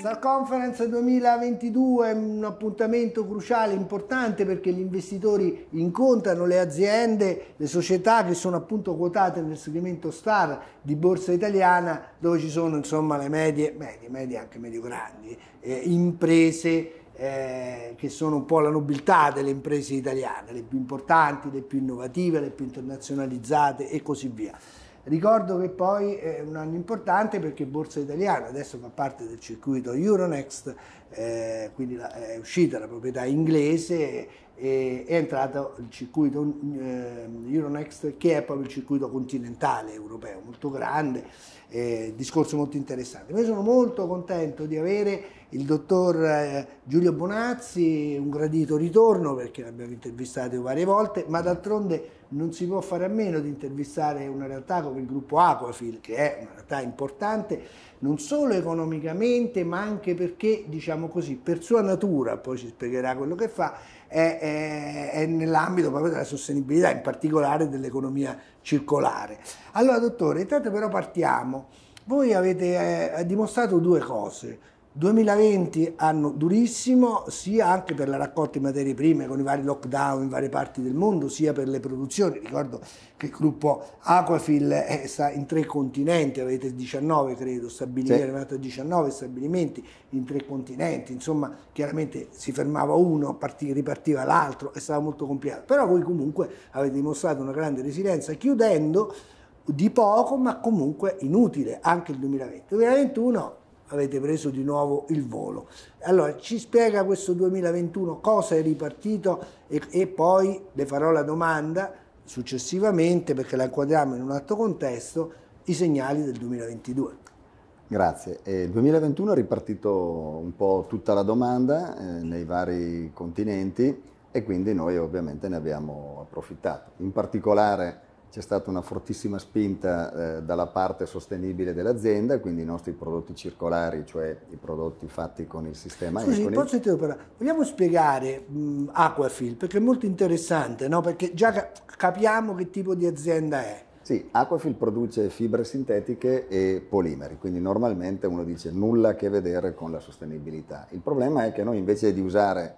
Star Conference 2022 è un appuntamento cruciale, importante perché gli investitori incontrano le aziende, le società che sono appunto quotate nel segmento Star di borsa italiana dove ci sono insomma le medie, medie, medie anche medio grandi, eh, imprese eh, che sono un po' la nobiltà delle imprese italiane, le più importanti, le più innovative, le più internazionalizzate e così via. Ricordo che poi è un anno importante perché Borsa Italiana adesso fa parte del circuito Euronext, eh, quindi la, è uscita la proprietà inglese è entrato il circuito eh, Euronext che è proprio il circuito continentale europeo, molto grande, eh, discorso molto interessante. Io sono molto contento di avere il dottor eh, Giulio Bonazzi, un gradito ritorno perché l'abbiamo intervistato varie volte, ma d'altronde non si può fare a meno di intervistare una realtà come il gruppo Aquafil, che è una realtà importante non solo economicamente, ma anche perché, diciamo così, per sua natura, poi ci spiegherà quello che fa, è, è, è nell'ambito proprio della sostenibilità, in particolare dell'economia circolare. Allora, dottore, intanto però partiamo. Voi avete eh, dimostrato due cose 2020 anno durissimo sia anche per la raccolta di materie prime con i vari lockdown in varie parti del mondo sia per le produzioni ricordo che il gruppo Aquafil è, eh, sta in tre continenti avete 19 credo stabilimenti sì. 19 stabilimenti in tre continenti insomma chiaramente si fermava uno partì, ripartiva l'altro è stato molto complicato però voi comunque avete dimostrato una grande resilienza chiudendo di poco ma comunque inutile anche il 2020 2021 avete preso di nuovo il volo. Allora, ci spiega questo 2021 cosa è ripartito e, e poi le farò la domanda successivamente, perché la inquadriamo in un altro contesto, i segnali del 2022. Grazie. E eh, il 2021 è ripartito un po' tutta la domanda eh, nei vari continenti e quindi noi ovviamente ne abbiamo approfittato. In particolare c'è stata una fortissima spinta eh, dalla parte sostenibile dell'azienda, quindi i nostri prodotti circolari, cioè i prodotti fatti con il sistema Scusi, Econi. posso interrompere? Vogliamo spiegare mh, mm, Aquafil, perché è molto interessante, no? perché già capiamo che tipo di azienda è. Sì, Aquafil produce fibre sintetiche e polimeri, quindi normalmente uno dice nulla a che vedere con la sostenibilità. Il problema è che noi invece di usare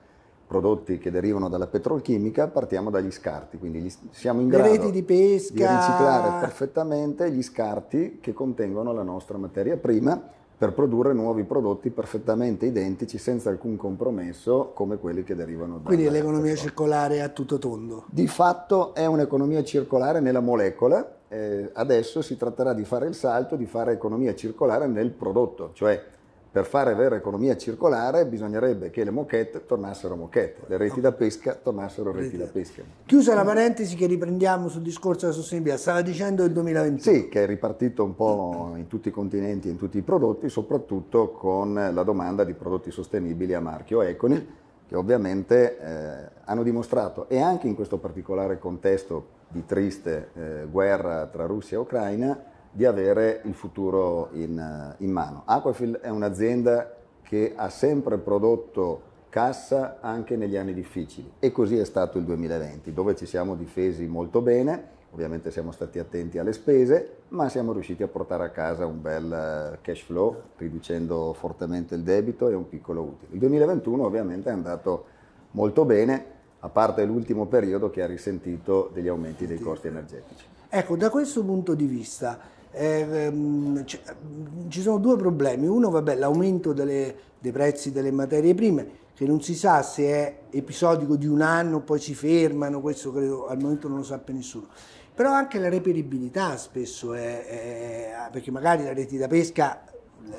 prodotti che derivano dalla petrolchimica, partiamo dagli scarti, quindi gli, siamo in grado reti di, pesca. di riciclare perfettamente gli scarti che contengono la nostra materia prima per produrre nuovi prodotti perfettamente identici senza alcun compromesso come quelli che derivano da... Quindi l'economia circolare a tutto tondo. Di fatto è un'economia circolare nella molecola, eh, adesso si tratterà di fare il salto, di fare economia circolare nel prodotto, cioè per fare vera economia circolare bisognerebbe che le moquette tornassero moquette, le reti da pesca tornassero reti da pesca. Chiusa la parentesi che riprendiamo sul discorso della sostenibilità, stava dicendo il 2021. Sì, che è ripartito un po' in tutti i continenti, in tutti i prodotti, soprattutto con la domanda di prodotti sostenibili a marchio Econi, che ovviamente eh, hanno dimostrato, e anche in questo particolare contesto di triste eh, guerra tra Russia e Ucraina, di avere il futuro in, eh, in mano. Aquafil è un'azienda che ha sempre prodotto cassa anche negli anni difficili e così è stato il 2020 dove ci siamo difesi molto bene, ovviamente siamo stati attenti alle spese ma siamo riusciti a portare a casa un bel eh, cash flow riducendo fortemente il debito e un piccolo utile. Il 2021 ovviamente è andato molto bene a parte l'ultimo periodo che ha risentito degli aumenti dei costi energetici. Ecco, da questo punto di vista eh, ehm, ci sono due problemi. Uno, vabbè, l'aumento delle, dei prezzi delle materie prime, che non si sa se è episodico di un anno, poi si fermano, questo credo al momento non lo sappia nessuno. Però anche la reperibilità spesso è, è perché magari la rete da pesca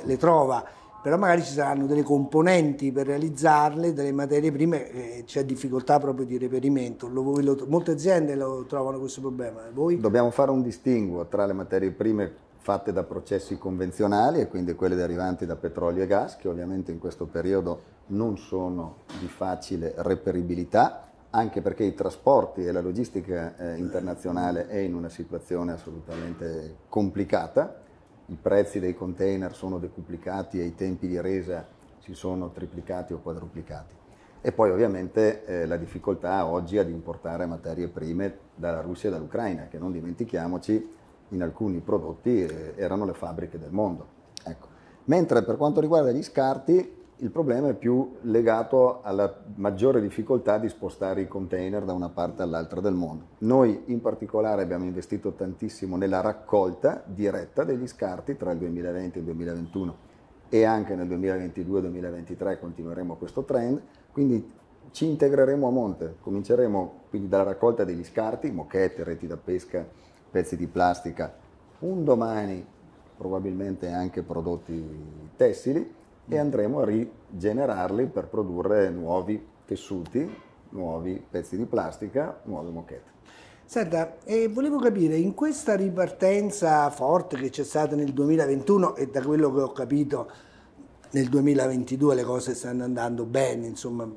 le trova, però magari ci saranno delle componenti per realizzarle, delle materie prime, eh, c'è difficoltà proprio di reperimento. Lo, lo, molte aziende lo trovano questo problema. Eh, voi? Dobbiamo fare un distinguo tra le materie prime fatte da processi convenzionali e quindi quelle derivanti da petrolio e gas, che ovviamente in questo periodo non sono di facile reperibilità, anche perché i trasporti e la logistica eh, internazionale è in una situazione assolutamente complicata i prezzi dei container sono decuplicati e i tempi di resa si sono triplicati o quadruplicati. E poi ovviamente eh, la difficoltà oggi ad importare materie prime dalla Russia e dall'Ucraina, che non dimentichiamoci in alcuni prodotti eh, erano le fabbriche del mondo. Ecco. Mentre per quanto riguarda gli scarti, il problema è più legato alla maggiore difficoltà di spostare i container da una parte all'altra del mondo. Noi in particolare abbiamo investito tantissimo nella raccolta diretta degli scarti tra il 2020 e il 2021 e anche nel 2022-2023 continueremo questo trend, quindi ci integreremo a monte, cominceremo quindi dalla raccolta degli scarti, moquette, reti da pesca, pezzi di plastica, un domani probabilmente anche prodotti tessili e andremo a rigenerarli per produrre nuovi tessuti, nuovi pezzi di plastica, nuove moquette. Senta, eh, volevo capire, in questa ripartenza forte che c'è stata nel 2021 e da quello che ho capito nel 2022 le cose stanno andando bene, insomma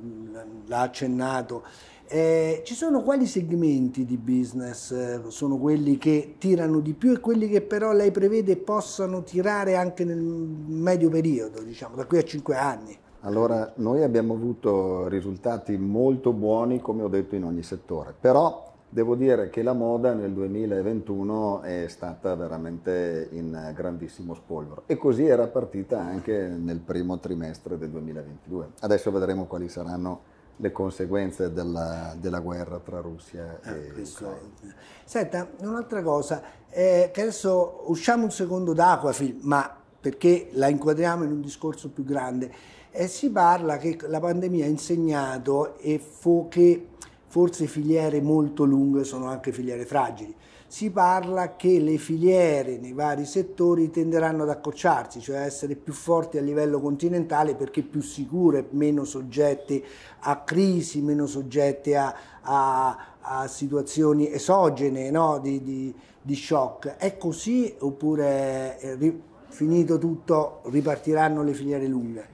l'ha accennato, eh, ci sono quali segmenti di business eh, sono quelli che tirano di più e quelli che però lei prevede possano tirare anche nel medio periodo, diciamo, da qui a cinque anni? Allora, noi abbiamo avuto risultati molto buoni, come ho detto, in ogni settore, però devo dire che la moda nel 2021 è stata veramente in grandissimo spolvero e così era partita anche nel primo trimestre del 2022. Adesso vedremo quali saranno le conseguenze della, della guerra tra Russia ah, e eh, Ucraina. Senta, un'altra cosa, eh, che adesso usciamo un secondo da Aquafil, ma perché la inquadriamo in un discorso più grande, eh, si parla che la pandemia ha insegnato e fo che forse filiere molto lunghe sono anche filiere fragili si parla che le filiere nei vari settori tenderanno ad accorciarsi, cioè a essere più forti a livello continentale perché più sicure, meno soggette a crisi, meno soggette a, a, a situazioni esogene no? di, di, di, shock. È così oppure è eh, ri, finito tutto ripartiranno le filiere lunghe?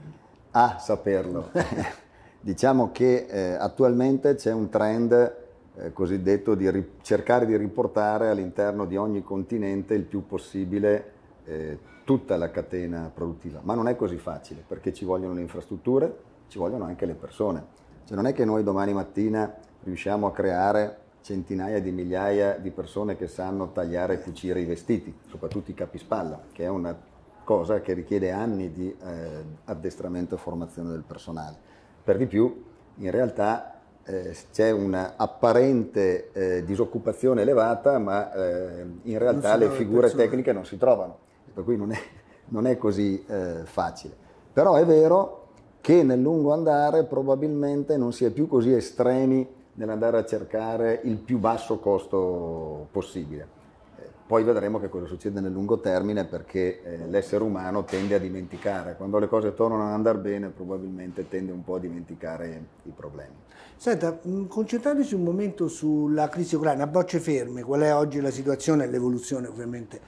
Ah, saperlo. diciamo che eh, attualmente c'è un trend eh, cosiddetto di ri- cercare di riportare all'interno di ogni continente il più possibile eh, tutta la catena produttiva. Ma non è così facile perché ci vogliono le infrastrutture, ci vogliono anche le persone. Cioè non è che noi domani mattina riusciamo a creare centinaia di migliaia di persone che sanno tagliare e cucire i vestiti, soprattutto i capispalla, che è una cosa che richiede anni di eh, addestramento e formazione del personale. Per di più, in realtà eh, c'è un'apparente eh, disoccupazione elevata, ma eh, in realtà le figure persone. tecniche non si trovano, per cui non è, non è così eh, facile. Però è vero che nel lungo andare probabilmente non si è più così estremi nell'andare a cercare il più basso costo possibile. Poi vedremo che cosa succede nel lungo termine perché eh, l'essere umano tende a dimenticare, quando le cose tornano ad andare bene probabilmente tende un po' a dimenticare i problemi. Senta, mm, concentrandosi un momento sulla crisi ucraina, a bocce ferme, qual è oggi la situazione e l'evoluzione ovviamente?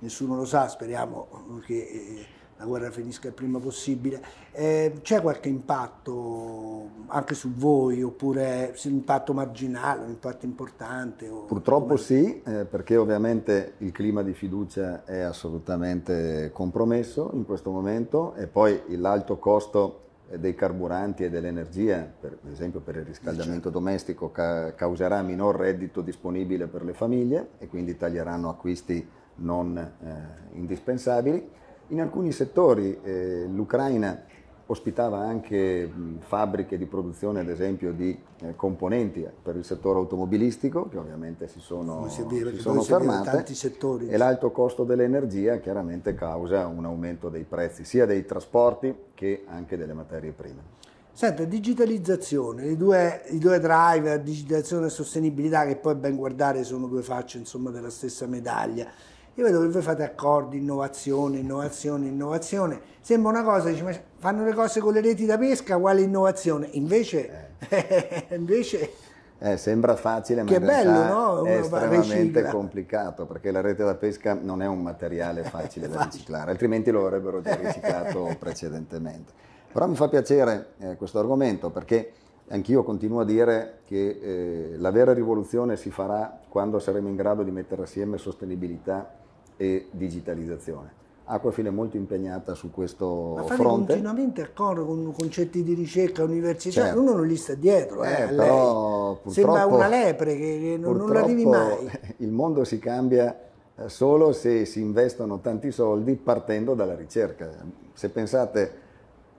Nessuno lo sa, speriamo che eh, la guerra finisca il prima possibile. Eh, c'è qualche impatto anche su voi oppure un impatto marginale, un impatto importante? O, Purtroppo o sì, eh, perché ovviamente il clima di fiducia è assolutamente compromesso in questo momento e poi l'alto costo dei carburanti e dell'energia, per esempio per il riscaldamento certo. domestico, ca- causerà minor reddito disponibile per le famiglie e quindi taglieranno acquisti non eh, indispensabili in alcuni settori eh, l'Ucraina ospitava anche mh, fabbriche di produzione, ad esempio, di eh, componenti per il settore automobilistico, che ovviamente si sono, si vira, si sono fermate, settori, e l'alto costo dell'energia chiaramente causa un aumento dei prezzi, sia dei trasporti che anche delle materie prime. Senta, digitalizzazione, i due, i due driver, digitalizzazione e sostenibilità, che poi ben guardare sono due facce insomma, della stessa medaglia. Io vedo che voi fate accordi, innovazione, innovazione, innovazione. Sembra una cosa, dici, ma fanno le cose con le reti da pesca, quale innovazione? Invece, eh. invece eh, sembra facile, ma che in bello, no? è estremamente ricicla. complicato, perché la rete da pesca non è un materiale facile da riciclare, altrimenti lo avrebbero già riciclato precedentemente. Però mi fa piacere eh, questo argomento, perché anch'io continuo a dire che eh, la vera rivoluzione si farà quando saremo in grado di mettere assieme sostenibilità e digitalizzazione. Acquafil è molto impegnata su questo Ma fate fronte. continuamente accordo con concetti di ricerca, università, certo. uno non li sta dietro. Eh, eh, però, Sembra una lepre che non, non arrivi mai. Il mondo si cambia eh, solo se si investono tanti soldi partendo dalla ricerca. Se pensate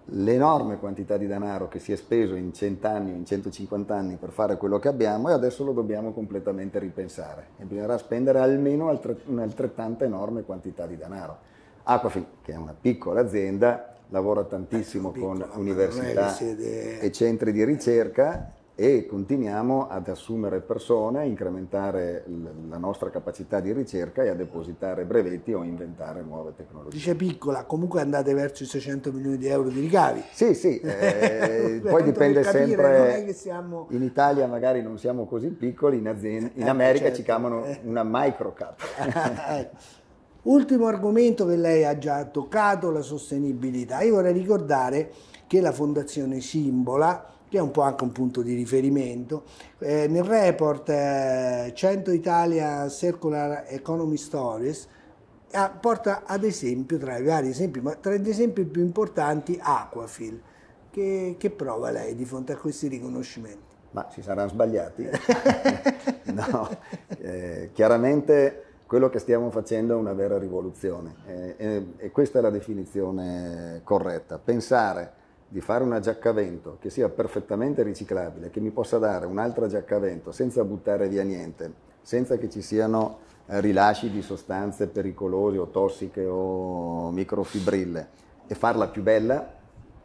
l'enorme quantità di denaro che si è speso in 100 anni, in 150 anni per fare quello che abbiamo e adesso lo dobbiamo completamente ripensare e bisognerà spendere almeno un'altrettanta enorme quantità di denaro. Aquafin, che è una piccola azienda, lavora tantissimo ecco, con piccola, università e centri di ricerca e continuiamo ad assumere persone, a incrementare la nostra capacità di ricerca e a depositare brevetti o inventare nuove tecnologie. Dice piccola, comunque andate verso i 600 milioni di euro di ricavi. Sì, sì, eh, poi dipende capire, sempre, siamo... in Italia magari non siamo così piccoli, in, azienda, in eh, America certo. ci chiamano eh. una micro cap. Eh. Ultimo argomento che lei ha già toccato, la sostenibilità. Io vorrei ricordare che la Fondazione Simbola che è un po' anche un punto di riferimento. Eh, nel report eh, 100 Italia Circular Economy Stories ah, porta ad esempio, tra i vari esempi, ma tra gli esempi più importanti, Aquafil. Che, che prova lei di fronte a questi riconoscimenti? Ma si saranno sbagliati? no, eh, chiaramente quello che stiamo facendo è una vera rivoluzione eh, eh, e questa è la definizione corretta. Pensare di fare una giacca a vento che sia perfettamente riciclabile, che mi possa dare un'altra giacca a vento senza buttare via niente, senza che ci siano eh, rilasci di sostanze pericolose o tossiche o microfibrille e farla più bella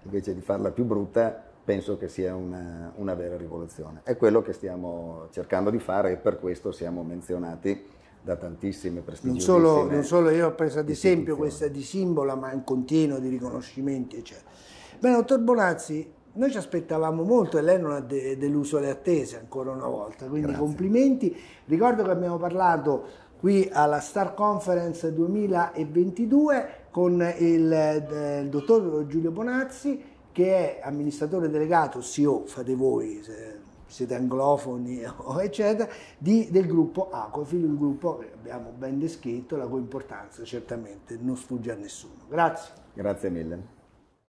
invece di farla più brutta penso che sia una, eh, una, vera rivoluzione. È quello che stiamo cercando di fare e per questo siamo menzionati da tantissime prestigiosissime Non solo, non solo io ho preso ad esempio questa di Simbola, ma in continuo di riconoscimenti, eccetera. Beh, dottor Bonazzi, noi ci aspettavamo molto e lei non ha de deluso le attese ancora una volta, quindi Grazie. complimenti. Ricordo che abbiamo parlato qui alla Star Conference 2022 con il, il dottor Giulio Bonazzi che è amministratore delegato, CEO, fate voi se siete anglofoni eccetera, di, del gruppo Acofil, un gruppo che abbiamo ben descritto, la cui importanza certamente non sfugge a nessuno. Grazie. Grazie mille.